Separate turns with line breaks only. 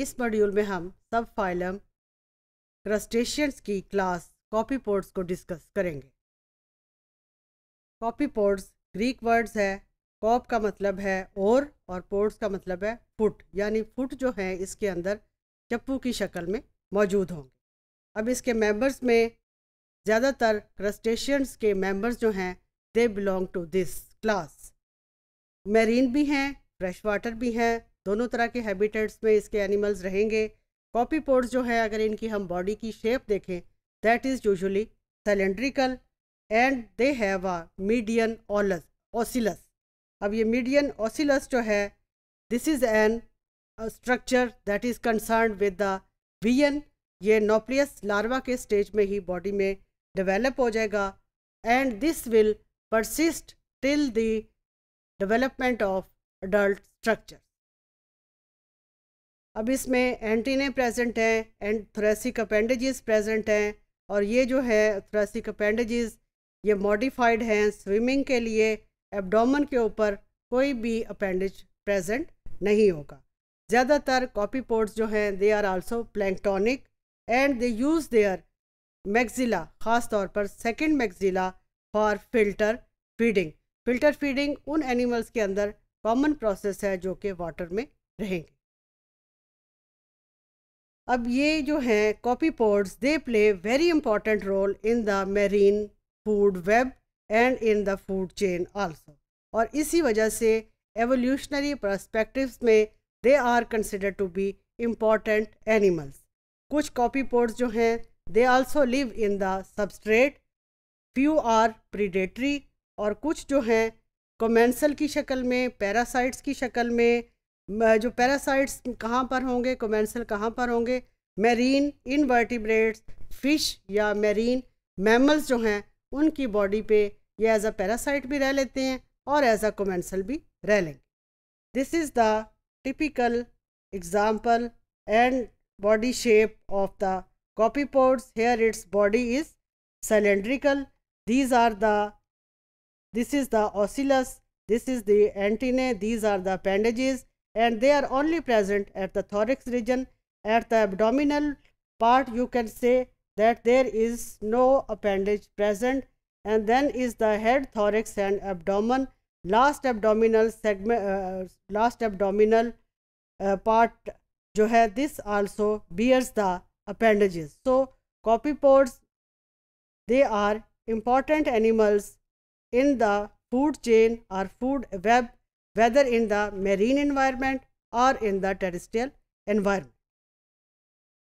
इस मॉड्यूल में हम सब फाइलम क्रस्टेशियंस की क्लास कॉपीपोर्ट्स को डिस्कस करेंगे कॉपीपोर्ट्स ग्रीक वर्ड्स है कॉप का मतलब है और और पोर्ट्स का मतलब है फुट यानी फुट जो है इसके अंदर चप्पू की शक्ल में मौजूद होंगे अब इसके मेंबर्स में ज़्यादातर क्रस्टेशियंस के मेंबर्स जो हैं they belong to this class marine भी हैं फ्रेश वाटर भी हैं दोनों तरह के हैबिटेट्स में इसके एनिमल्स रहेंगे कॉपी पोर्ट्स जो है अगर इनकी हम बॉडी की शेप देखें that is usually cylindrical and they have a median ऑलस ओसिलस अब ये मीडियन ओसिलस जो है this is an structure that is concern with the वीएन ये नोप्लियस लार्वा के स्टेज में ही बॉडी में डेवलप हो जाएगा and this will persist till the development of adult structure अब इसमें एंटीने प्रेजेंट हैं एंड थ्रेसिक अपेंडेजेस प्रेजेंट हैं और ये जो है थ्रेसिक अपेंडेजेस ये मॉडिफाइड हैं स्विमिंग के लिए एब्डोमन के ऊपर कोई भी अपेंडेज प्रेजेंट नहीं होगा ज़्यादातर पोर्ट्स जो हैं they are also planktonic and they use their maxilla ख़ास तौर पर second maxilla for filter feeding filter feeding उन एनिमल्स के अंदर कॉमन प्रोसेस है जो कि वाटर में रहेंगे अब ये जो हैं copepods they play very important role in the marine food web and in the food chain also और इसी वजह से एवोल्यूशनरी परस्पेक्टिव्स में they are consider to be important animals कुछ कॉपी पोर्ट्स जो हैं they also live in the substrate few are predatory और कुछ जो हैं कोमेंसल की शक्ल में पैरासाइट्स की शक्ल में जो पैरासाइट्स कहाँ पर होंगे कोमेंसल कहाँ पर होंगे मैरीन इनवर्टिब्रेट्स फिश या मैरीन मैमल्स जो हैं उनकी बॉडी पे ये एज अ पैरासाइट भी रह लेते हैं और एज अ कोमेंसल भी रह लेंगे this is the typical example and body shape of the copepods here its body is cylindrical these are the this is the oscillus this is the antennae these are the appendages and they are only present at the thorax region. At the abdominal part you can say that there is no appendage present and then is the head, thorax and abdomen. Last abdominal segment, uh, last abdominal uh, part जो है this also bears the appendages. So copepods they are important animals in the food chain or food web whether in the marine environment or in the terrestrial environment.